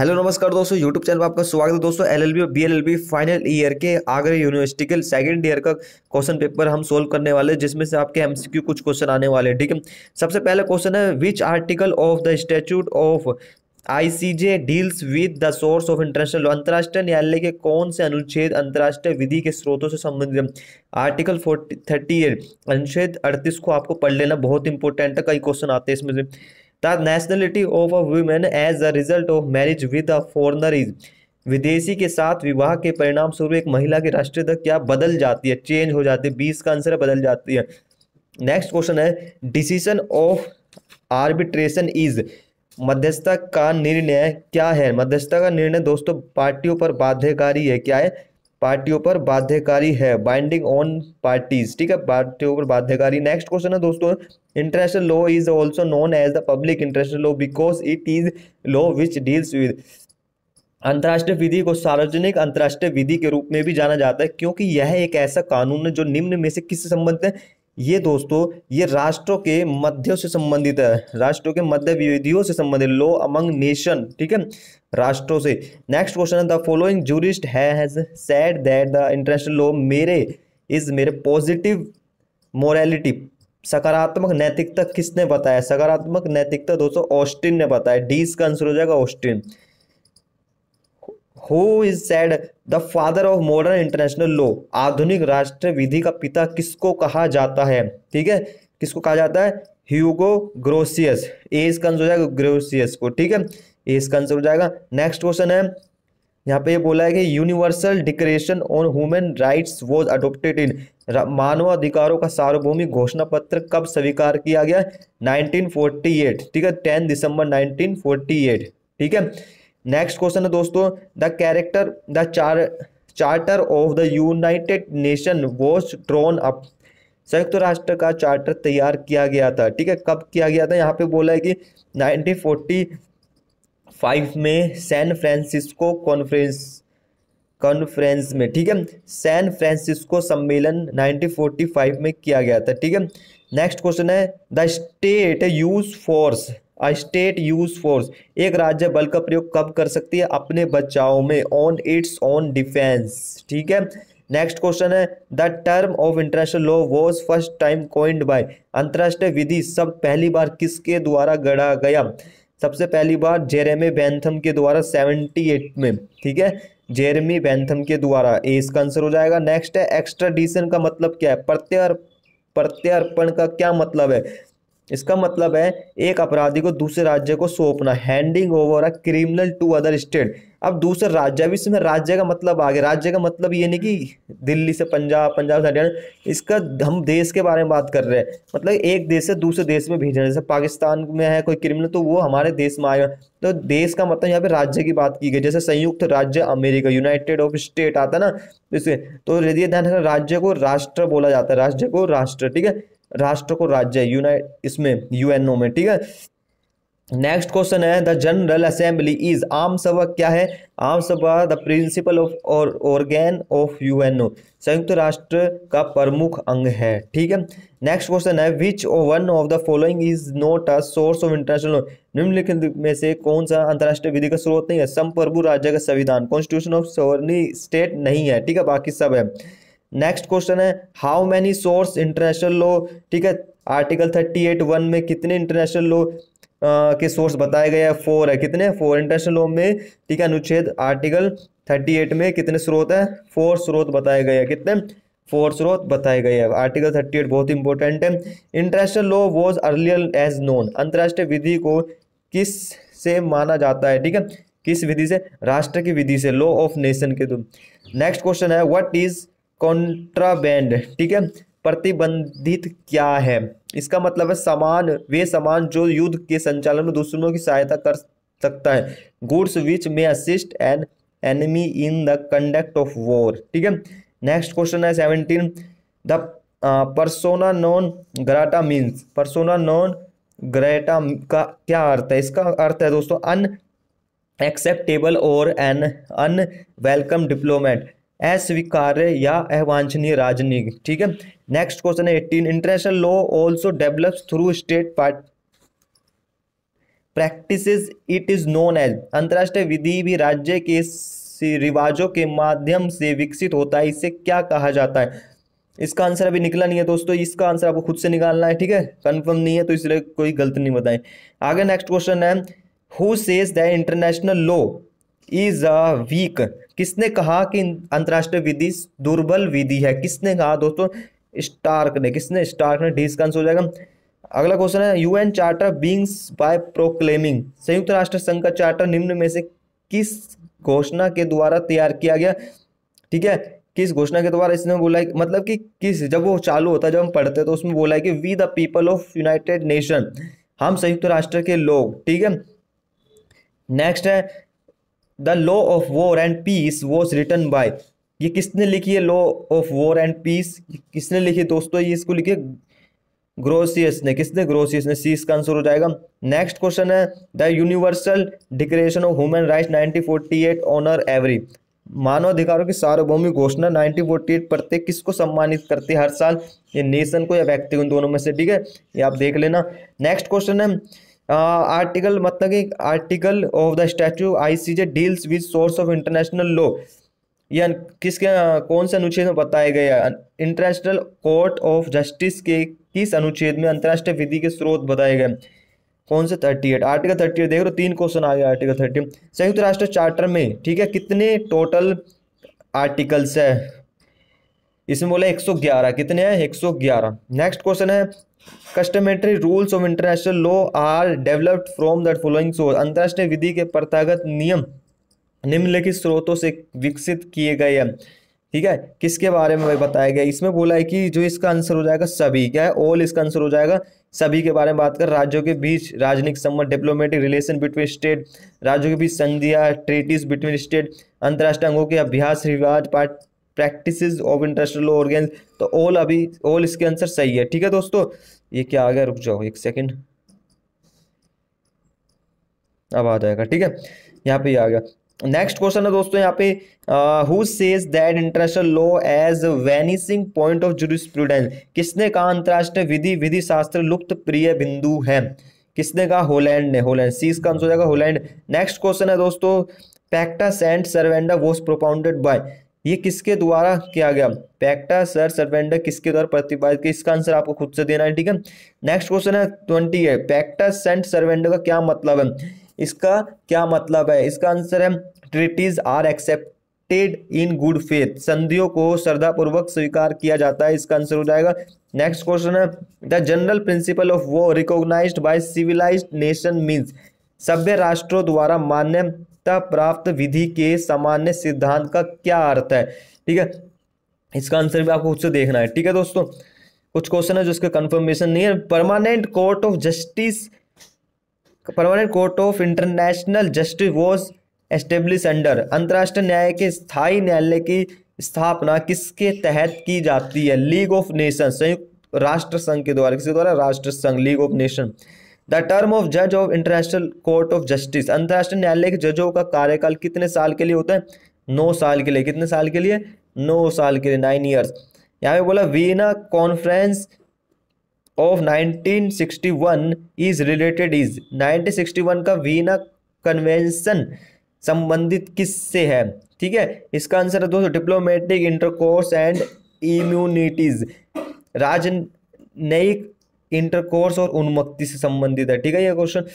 hello नमस्कार दोस्तों YouTube channel पर आपका स्वागत है दोस्तों एलएलबी और बीएलएलबी फाइनल ईयर के आगरा यूनिवर्सिटी के सेकंड ईयर का क्वेश्चन पेपर हम सोल्व करने वाले हैं जिसमें से आपके एमसीक्यू कुछ क्वेश्चन आने वाले हैं ठीक है सबसे पहला क्वेश्चन है which article of the statute of ICJ deals with the source of international अंतर्राष्ट्रीय न्यायालय के कौन से अनुच्छेद अंतर्राष्ट्रीय विधि के स्रोतों से संबंधित आर्टिकल फोर्टी थर्टी एट अनुच्छेद अड़तीस को आपको पढ़ लेना बहुत इंपॉर्टेंट है कई क्वेश्चन आते हैं इसमें से the nationality of a women as a result of marriage with a foreigner is विदेशी के साथ विवाह के परिणाम स्वरूप एक महिला की राष्ट्रीयता क्या बदल जाती है चेंज हो जाती है बीस का आंसर बदल जाती है नेक्स्ट क्वेश्चन है डिसीजन ऑफ आर्बिट्रेशन इज मध्यस्थता का निर्णय क्या है मध्यस्थता का निर्णय दोस्तों पार्टियों पर बाध्यकारी है क्या है पार्टियों पर बाध्यकारी है बाइंडिंग ऑन पार्टीज ठीक है पार्टियों पर बाध्यकारी नेक्स्ट क्वेश्चन है दोस्तों international law is also known as the public international law because it is law which deals with अंतर्राष्ट्रीय विधि को सार्वजनिक अंतर्राष्ट्रीय विधि के रूप में भी जाना जाता है क्योंकि यह एक ऐसा कानून है जो निम्न में से किससे संबंधित है ये दोस्तों ये राष्ट्रों के मध्य से संबंधित है राष्ट्रों के मध्य विधियों से संबंधित लो अमंग नेशन ठीक है राष्ट्रों से नेक्स्ट क्वेश्चन है the following jurist has said that the international law merely is merely positive morality सकारात्मक नैतिकता किसने बताया सकारात्मक नैतिकता दोस्तों ऑस्टिन ने बताया डीज का आंसर हो जाएगा Austin who is said the father of modern international law आधुनिक राष्ट्र विधि का पिता किसको कहा जाता है ठीक है किसको कहा जाता है ह्यूगो ग्रोसियस एज कंस हो जाएगा ग्रोसियस को ठीक है एज कंस हो जाएगा नेक्स्ट क्वेश्चन है यहाँ पे ये बोला है कि universal declaration on human rights was adopted in मानवाधिकारों का सार्वभौमिक घोषणा पत्र कब स्वीकार किया गया 1948 ठीक है 10 दिसंबर 1948 ठीक है नेक्स्ट क्वेश्चन है दोस्तों द कैरेक्टर द चार charter of the united nation was drawn up संयुक्त राष्ट्र का चार्टर तैयार किया गया था ठीक है कब किया गया था यहाँ पे बोला है कि 1945 में सैन फ्रांसिस्को कॉन्फ्रेंस कॉन्फ्रेंस में ठीक है सैन फ्रांसिस्को सम्मेलन 1945 में किया गया था ठीक है नेक्स्ट क्वेश्चन है the state use force state use force एक राज्य बल का प्रयोग कब कर सकती है अपने बचाव में ऑन इट्स ऑन डिफेंस ठीक है नेक्स्ट क्वेश्चन है the term of international law was first time coined by अंतर्राष्ट्रीय विधि सब पहली बार किसके द्वारा गढ़ा गया सबसे पहली बार जेरेमे बैंथम के द्वारा सेवेंटी एट में ठीक है जेरेमी बैंथम के द्वारा ए इसका आंसर हो जाएगा नेक्स्ट है एक्स्ट्राडिशन का मतलब क्या है प्रत्यर्पण प्रत्यार्पण का क्या मतलब है इसका मतलब है एक अपराधी को दूसरे राज्य को सौंपना handing over a criminal to other state अब दूसरा राज्य भी इसमें राज्य का मतलब आ गया राज्य का मतलब ये नहीं कि दिल्ली से पंजाब पंजाब से हरियाणा इसका हम देश के बारे में बात कर रहे हैं मतलब एक देश से दूसरे देश में भेजना जैसे पाकिस्तान में है कोई क्रिमिनल तो वो हमारे देश में आएगा तो देश का मतलब यहाँ पे राज्य की बात की गई जैसे संयुक्त राज्य अमेरिका यूनाइटेड ऑफ स्टेट आता ना जैसे तो यदि ध्यान रखना राज्य को राष्ट्र बोला जाता है राज्य को राष्ट्र ठीक है राष्ट्र को राज्य यूनाइट इसमें यूएनओ में ठीक है नेक्स्ट क्वेश्चन है द जनरल असेंबली इज आम सभा क्या है आम सभा द प्रिंसिपल ऑफ और ऑर्गेन ऑफ यूएनओ संयुक्त राष्ट्र का प्रमुख अंग है ठीक है नेक्स्ट क्वेश्चन है which one of the following is not a source of international निम्नलिखित में से कौन सा अंतर्राष्ट्रीय विधि का स्रोत नहीं है संप्रभु राज्य का संविधान कॉन्स्टिट्यूशन ऑफ सोवर्नी स्टेट नहीं है ठीक है बाकी सब है नेक्स्ट क्वेश्चन है how many source international law ठीक है आर्टिकल थर्टी एट वन में कितने इंटरनेशनल लो के सोर्स बताए गए हैं फोर है कितने फोर इंटरनेशनल लॉ में ठीक है अनुच्छेद आर्टिकल थर्टी एट में कितने स्रोत हैं फोर स्रोत बताए गए हैं कितने फोर स्रोत बताए गए हैं आर्टिकल थर्टी एट बहुत इंपॉर्टेंट है international law was earlier as known अंतर्राष्ट्रीय विधि को किस से माना जाता है ठीक है किस विधि से राष्ट्र की विधि से लॉ ऑफ नेशन के थ्रू नेक्स्ट क्वेश्चन है व्हाट इज कॉन्ट्राबैंड ठीक है प्रतिबंधित क्या है इसका मतलब है सामान वे सामान जो युद्ध के संचालन में दूसरों की सहायता कर सकता है गुड्स विच में assist an enemy in the conduct of war ठीक है नेक्स्ट क्वेश्चन है seventeen the persona non grata means persona non grata का क्या अर्थ है इसका अर्थ है दोस्तों अन एक्सेप्टेबल और एन अनवेलकम डिप्लोमेट अस्वीकार्य या अवांछनीय राजनीति ठीक है नेक्स्ट क्वेश्चन है eighteen international law also develop through state part practice it is known as अंतर्राष्ट्रीय विधि भी राज्य के रिवाजों के माध्यम से विकसित होता है इसे क्या कहा जाता है इसका आंसर अभी निकला नहीं है दोस्तों इसका आंसर आपको खुद से निकालना है ठीक है कंफर्म नहीं है तो इसलिए कोई गलत नहीं बताएं आगे नेक्स्ट क्वेश्चन है who says the international law is a weak किसने कहा कि अंतर्राष्ट्रीय विधि दुर्बल विधि है किसने कहा दोस्तों स्टार्क ने किसने स्टार्क ने डिस्कंस हो जाएगा अगला क्वेश्चन है UN charter begins by proclaiming संयुक्त राष्ट्र संघ का चार्टर निम्न में से किस घोषणा के द्वारा तैयार किया गया ठीक है किस घोषणा के द्वारा इसने बोला है मतलब कि किस जब वो चालू होता है जब हम पढ़ते हैं तो उसमें बोला है कि we the people of united nation हम संयुक्त राष्ट्र के लोग ठीक है नेक्स्ट है the law of war and peace was written by ये किसने लिखी है law of war and peace किसने लिखी है दोस्तों ये इसको लिखिए ग्रोसियस ने किसने ग्रोसियस ने सी इसका आंसर हो जाएगा नेक्स्ट क्वेश्चन है the universal declaration of human rights 1948 honour every मानव अधिकारों की सार्वभौमिक घोषणा 1948 प्रत्येक किसको सम्मानित करती है हर साल ये नेशन को या व्यक्ति को दोनों में से ठीक है ये आप देख लेना नेक्स्ट क्वेश्चन है आर्टिकल मतलब कि article of the statue ICJ deals with source of international law या किसके कौन से अनुच्छेद में बताया गया इंटरनेशनल कोर्ट ऑफ जस्टिस के किस अनुच्छेद में अंतर्राष्ट्रीय विधि के स्रोत बताए गए कौन से thirty eight article thirty eight देख रहे हो तीन क्वेश्चन आ गया आर्टिकल थर्टी संयुक्त राष्ट्र चार्टर में ठीक है कितने टोटल आर्टिकल्स है इसमें बोला 111 कितने हैं 111 नेक्स्ट क्वेश्चन है customary rules of international law are developed from that following source अंतर्राष्ट्रीय विधि के प्रथागत नियम निम्नलिखित स्रोतों से विकसित किए गए हैं ठीक है किसके बारे में बताया गया इसमें बोला है कि जो इसका आंसर हो जाएगा सभी क्या है ऑल इसका आंसर हो जाएगा सभी के बारे में बात कर राज्यों के बीच राजनीतिक संबंध डिप्लोमेटिक रिलेशन बिटवीन स्टेट राज्यों के बीच संधिया ट्रीटीज बिटवीन स्टेट अंतर्राष्ट्रीय अंगों के अभ्यास रिवाज part practice of interstate organ तो ऑल अभी ऑल इसके आंसर सही है ठीक है दोस्तों ये क्या आ गया रुक जाओ एक सेकेंड अब आ जाएगा ठीक है यहाँ पे आ गया नेक्स्ट क्वेश्चन है दोस्तों यहाँ पे who says that international law as vanishing point of jurisprudence किसने कहा अंतर्राष्ट्रीय विधि विधि शास्त्र लुप्त प्रिय बिंदु है किसने कहा होलैंड ने होलैंड सी इसका आंसर हो जाएगा होलैंड नेक्स्ट क्वेश्चन है दोस्तों pactus and servanda was propounded by ये किसके द्वारा किया गया पैक्टा सर सर्वेंडर किसके द्वारा प्रतिपादित किया इसका आंसर आपको खुद से देना है ठीक है नेक्स्ट क्वेश्चन है ट्वेंटी है पैक्टा सेंट सर्वेंडर का क्या मतलब है इसका क्या मतलब है इसका आंसर है treaties are accept in good faith संधियों को श्रद्धापूर्वक स्वीकार किया जाता है इसका आंसर हो जाएगा नेक्स्ट क्वेश्चन है द जनरल प्रिंसिपल ऑफ वो recognised by civilised nation means सभ्य राष्ट्रों द्वारा मान्य मान्यता प्राप्त विधि के सामान्य सिद्धांत का क्या अर्थ है ठीक है इसका आंसर भी आपको खुद से देखना है ठीक है दोस्तों कुछ क्वेश्चन है जो इसका कंफर्मेशन नहीं है permanent court of justice permanent court of international justice was establish under अंतर्राष्ट्रीय न्याय के स्थायी न्यायालय की स्थापना किसके तहत की जाती है लीग ऑफ नेशन संयुक्त राष्ट्र संघ के द्वारा किसके द्वारा राष्ट्र संघ league of nation the term of जज of international court of justice अंतर्राष्ट्रीय न्यायालय के जजों का कार्यकाल कितने साल के लिए होता है नौ साल के लिए कितने साल के लिए नौ साल के लिए नाइन ईयर्स यहाँ पे बोला Vienna conference of 1961 is related is 1961 का वीना कन्वेंशन संबंधित किससे है ठीक है इसका आंसर है दोस्तों डिप्लोमेटिक इंटरकोर्स एंड इम्यूनिटीज राजनयिक इंटरकोर्स और उन्मुक्ति से संबंधित है ठीक है यह क्वेश्चन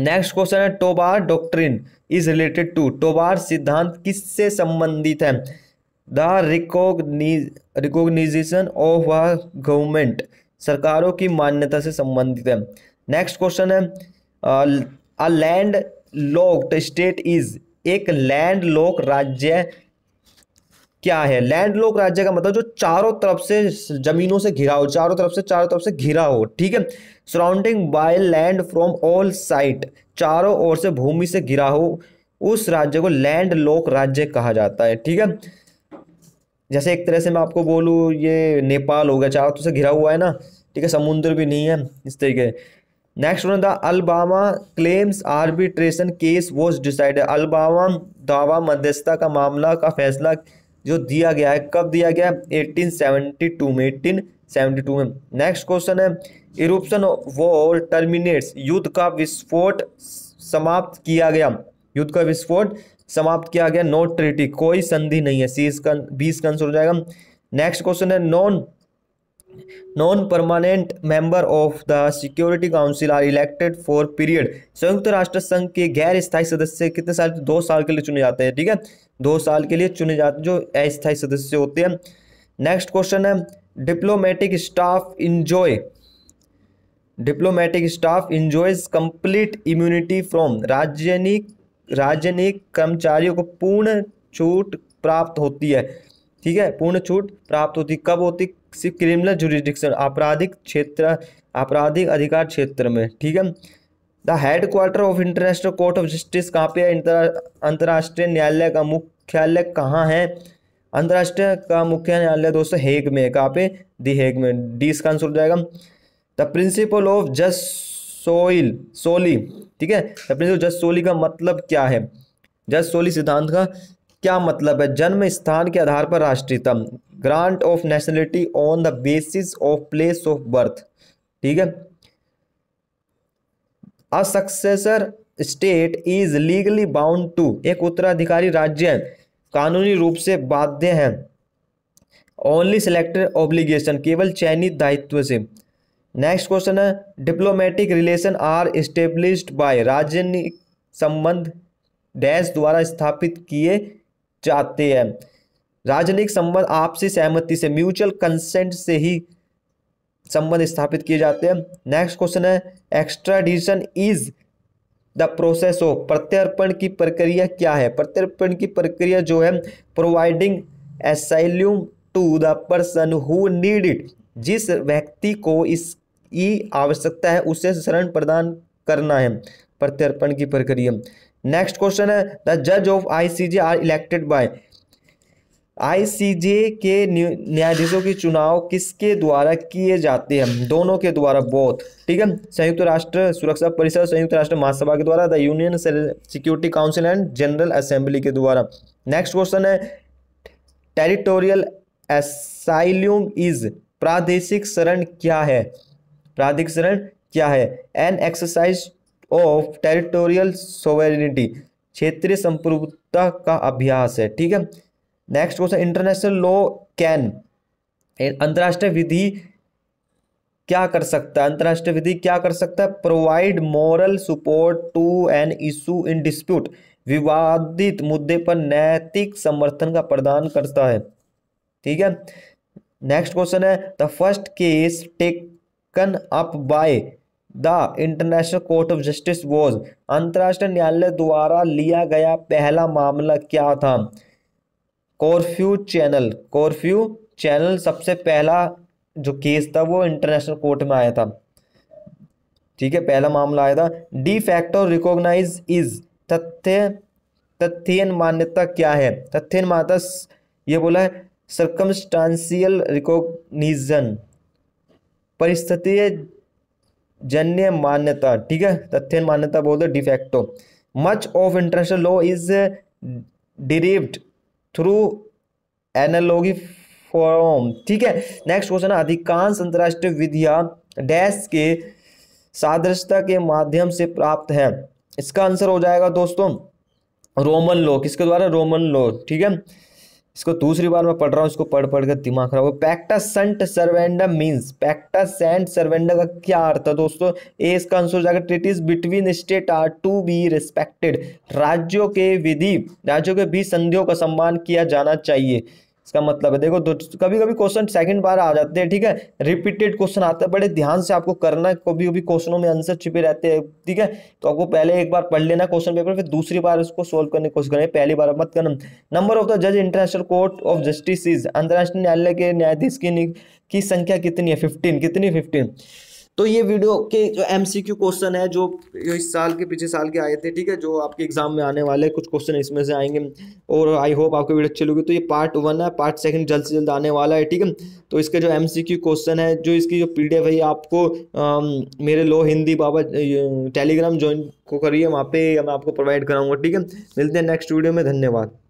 नेक्स्ट क्वेश्चन है Tobar doctrine is related to Tobar सिद्धांत किससे संबंधित है the recognise of a government सरकारों की मान्यता से संबंधित है नेक्स्ट क्वेश्चन है a land locked state is एक लैंड लॉक राज्य क्या है लैंड लॉक राज्य का मतलब जो चारों तरफ से जमीनों से घिरा हो चारों तरफ से चारों तरफ से घिरा हो ठीक है surrounding by land from all side चारों ओर से भूमि से घिरा हो उस राज्य को लैंड लॉक राज्य कहा जाता है ठीक है जैसे एक तरह से मैं आपको बोलूँ ये नेपाल हो गया चारों तरफ से घिरा हुआ है ना ठीक है समुद्र भी नहीं है इस तरीके next one the Alabama claims arbitration case was decided Alabama दावा मध्यस्थता का मामला का फैसला जो दिया गया है कब दिया गया एटीन है टू में एटीन टू में नेक्स्ट क्वेश्चन है इरुप्शन वॉर टर्मिनेट्स युद्ध का विस्फोट समाप्त किया गया युद्ध का विस्फोट समाप्त किया गया नो ट्रिटी कोई संधि नहीं है सी इसका बीस का आंसर हो जाएगा नेक्स्ट क्वेश्चन है non non permanent member of the security council are elected for period संयुक्त राष्ट्र संघ के गैर स्थायी सदस्य कितने साल दो साल के लिए चुने जाते हैं ठीक है दो साल के लिए चुने जाते हैं जो अस्थायी सदस्य होते हैं नेक्स्ट क्वेश्चन है diplomatic staff enjoy diplomatic staff enjoys complete immunity from राजनीतिक राजनीतिक कर्मचारियों को पूर्ण छूट प्राप्त होती है ठीक है पूर्ण छूट प्राप्त होती कब होती क्रिमिनल जुरिस्डिक्शन आपराधिक क्षेत्र आपराधिक अधिकार क्षेत्र में ठीक है the head quarter of international court of justice कहाँ पे है अंतर्राष्ट्रीय न्यायालय का मुख्यालय कहाँ है अंतर्राष्ट्रीय का मुख्य न्यायालय दोस्तों हेग में कहाँ पे दी हेग में डी इसका आंसर हो जाएगा the principal of jus soil soli ठीक है द प्रिंसिपल जस सोली का मतलब क्या है जस सोली सिद्धांत का क्या मतलब है जन्म स्थान के आधार पर राष्ट्रीयता grant of nationality on the basis of place of birth ठीक है a successor state is legally bound to एक उत्तराधिकारी राज्य है कानूनी रूप से बाध्य है ओनली सिलेक्टेड ऑब्लिगेशन केवल चयनित दायित्व से नेक्स्ट क्वेश्चन है diplomatic relation are established by राजनीतिक संबंध डैश द्वारा स्थापित किए जाते हैं राजनयिक संबंध आपसी सहमति से म्यूचुअल कंसेंट से ही संबंध स्थापित किए जाते हैं नेक्स्ट क्वेश्चन है extradition is the process of प्रत्यर्पण की प्रक्रिया क्या है प्रत्यर्पण की प्रक्रिया जो है providing asylum to the person who need it जिस व्यक्ति को इसकी आवश्यकता है उसे शरण प्रदान करना है प्रत्यर्पण की प्रक्रिया नेक्स्ट क्वेश्चन है द जज of ICJ are elected by ICJ के न्यायाधीशों की चुनाव किसके द्वारा किए जाते हैं दोनों के द्वारा बोथ ठीक है संयुक्त राष्ट्र सुरक्षा परिषद संयुक्त राष्ट्र महासभा के द्वारा the union security council and general assembly के द्वारा नेक्स्ट क्वेश्चन है टेरिटोरियल एसाइल्यूम इज प्रादेशिक शरण क्या है प्रादेशिक शरण क्या है an exercise of territorial sovereignty क्षेत्रीय संप्रभुता का अभ्यास है ठीक है next question international law can अंतर्राष्ट्रीय विधि क्या कर सकता है अंतर्राष्ट्रीय विधि क्या कर सकता है provide moral support to an issue in dispute विवादित मुद्दे पर नैतिक समर्थन का प्रदान करता है ठीक है नेक्स्ट क्वेश्चन है the first case taken up by the international court of justice was अंतर्राष्ट्रीय न्यायालय द्वारा लिया गया पहला मामला क्या था कॉर्फ्यू चैनल कॉर्फ्यू चैनल सबसे पहला जो केस था वो इंटरनेशनल कोर्ट में आया था ठीक है पहला मामला आया था डी फैक्टो रिकोगनाइज इज तथ्य तथ्यन मान्यता क्या है तथ्यन मान्यता ये बोला है सर्कमस्टांसियल रिकोगनीजन परिस्थिति जन्य मान्यता ठीक है तथ्यन मान्यता बोलते de facto much of international law is derived through analogy form ठीक है नेक्स्ट क्वेश्चन है अधिकांश अंतर्राष्ट्रीय विधियां डैश के सादृश्यता के माध्यम से प्राप्त है इसका आंसर हो जाएगा दोस्तों रोमन लॉ किसके द्वारा रोमन लॉ ठीक है इसको दूसरी बार मैं पढ़ रहा हूँ इसको पढ़ पढ़ कर दिमाग खराब हो pacta sunt servanda means pacta sunt servanda का क्या अर्थ है दोस्तों ए इसका आंसर जाकर treaty is between state are to be respected राज्यों के विधि राज्यों के बीच संधियों का सम्मान किया जाना चाहिए इसका मतलब है देखो कभी कभी क्वेश्चन सेकंड बार आ जाते हैं ठीक है रिपीटेड क्वेश्चन आता है बड़े ध्यान से आपको करना है कभी कभी क्वेश्चनों में आंसर छिपे रहते हैं ठीक है तो आपको पहले एक बार पढ़ लेना क्वेश्चन पेपर फिर दूसरी बार उसको सोल्व करने की कोशिश करें पहली बार मत करना नंबर ऑफ द जज इंटरनेशनल कोर्ट ऑफ जस्टिस अंतर्राष्ट्रीय न्यायालय के न्यायाधीश की संख्या कितनी है फिफ्टीन कितनी फिफ्टीन तो ये वीडियो के जो एम क्वेश्चन है जो इस साल के पिछले साल के आए थे ठीक है जो आपके एग्जाम में आने वाले कुछ क्वेश्चन इसमें से आएंगे और आई होप आपको वीडियो अच्छी लगी तो ये पार्ट वन है पार्ट सेकंड जल्द से जल्द आने वाला है ठीक है तो इसके जो एम क्वेश्चन है जो इसकी जो पी है आपको आ, मेरे लो हिंदी बाबा टेलीग्राम ज्वाइन को करिए वहाँ पर मैं आपको प्रोवाइड कराऊंगा ठीक है मिलते हैं नेक्स्ट वीडियो में धन्यवाद